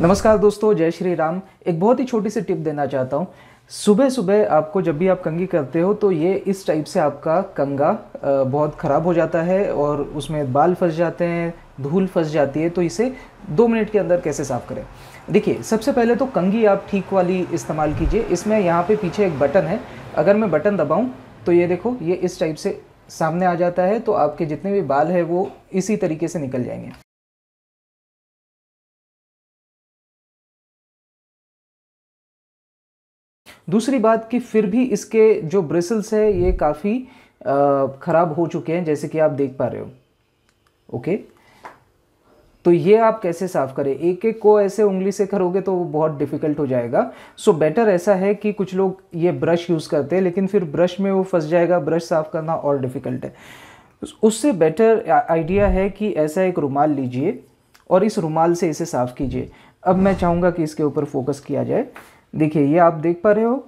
नमस्कार दोस्तों जय श्री राम एक बहुत ही छोटी सी टिप देना चाहता हूँ सुबह सुबह आपको जब भी आप कंगी करते हो तो ये इस टाइप से आपका कंगा बहुत ख़राब हो जाता है और उसमें बाल फंस जाते हैं धूल फंस जाती है तो इसे दो मिनट के अंदर कैसे साफ़ करें देखिए सबसे पहले तो कंगी आप ठीक वाली इस्तेमाल कीजिए इसमें यहाँ पे पीछे एक बटन है अगर मैं बटन दबाऊँ तो ये देखो ये इस टाइप से सामने आ जाता है तो आपके जितने भी बाल है वो इसी तरीके से निकल जाएंगे दूसरी बात कि फिर भी इसके जो ब्रिसल्स है ये काफ़ी ख़राब हो चुके हैं जैसे कि आप देख पा रहे हो ओके तो ये आप कैसे साफ़ करें एक एक को ऐसे उंगली से करोगे तो वो बहुत डिफ़िकल्ट हो जाएगा सो so, बेटर ऐसा है कि कुछ लोग ये ब्रश यूज़ करते हैं लेकिन फिर ब्रश में वो फंस जाएगा ब्रश साफ़ करना और डिफ़िकल्ट है उससे बेटर आइडिया है कि ऐसा एक रुमाल लीजिए और इस रुमाल से इसे साफ़ कीजिए अब मैं चाहूँगा कि इसके ऊपर फोकस किया जाए देखिए ये आप देख पा रहे हो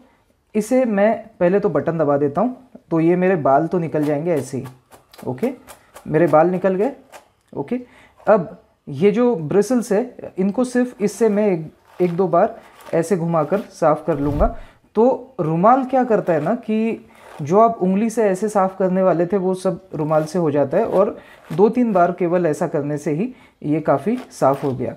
इसे मैं पहले तो बटन दबा देता हूँ तो ये मेरे बाल तो निकल जाएंगे ऐसे ही ओके मेरे बाल निकल गए ओके अब ये जो ब्रिसल्स है इनको सिर्फ इससे मैं एक, एक दो बार ऐसे घुमाकर साफ़ कर लूँगा तो रुमाल क्या करता है ना कि जो आप उंगली से ऐसे साफ़ करने वाले थे वो सब रुमाल से हो जाता है और दो तीन बार केवल ऐसा करने से ही ये काफ़ी साफ़ हो गया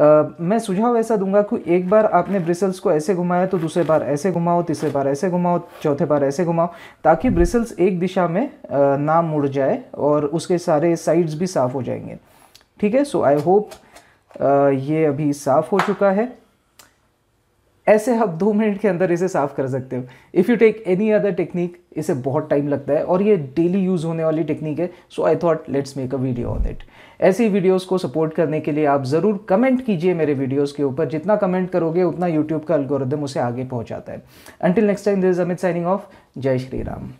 मैं सुझाव ऐसा दूंगा कि एक बार आपने ब्रिसल्स को ऐसे घुमाया तो दूसरे बार ऐसे घुमाओ तीसरे बार ऐसे घुमाओ चौथे बार ऐसे घुमाओ ताकि ब्रिसल्स एक दिशा में ना मुड़ जाए और उसके सारे साइड्स भी साफ़ हो जाएंगे ठीक है सो आई होप ये अभी साफ़ हो चुका है ऐसे आप दो मिनट के अंदर इसे साफ़ कर सकते हो if you take any other technique इसे बहुत टाइम लगता है और ये डेली यूज़ होने वाली टेक्निक है so I thought let's make a video on it ऐसी वीडियोस को सपोर्ट करने के लिए आप ज़रूर कमेंट कीजिए मेरे वीडियोस के ऊपर जितना कमेंट करोगे उतना यूट्यूब का अल्गोरिदम उसे आगे पहुंचाता है until next time this Amit signing off जय श्री राम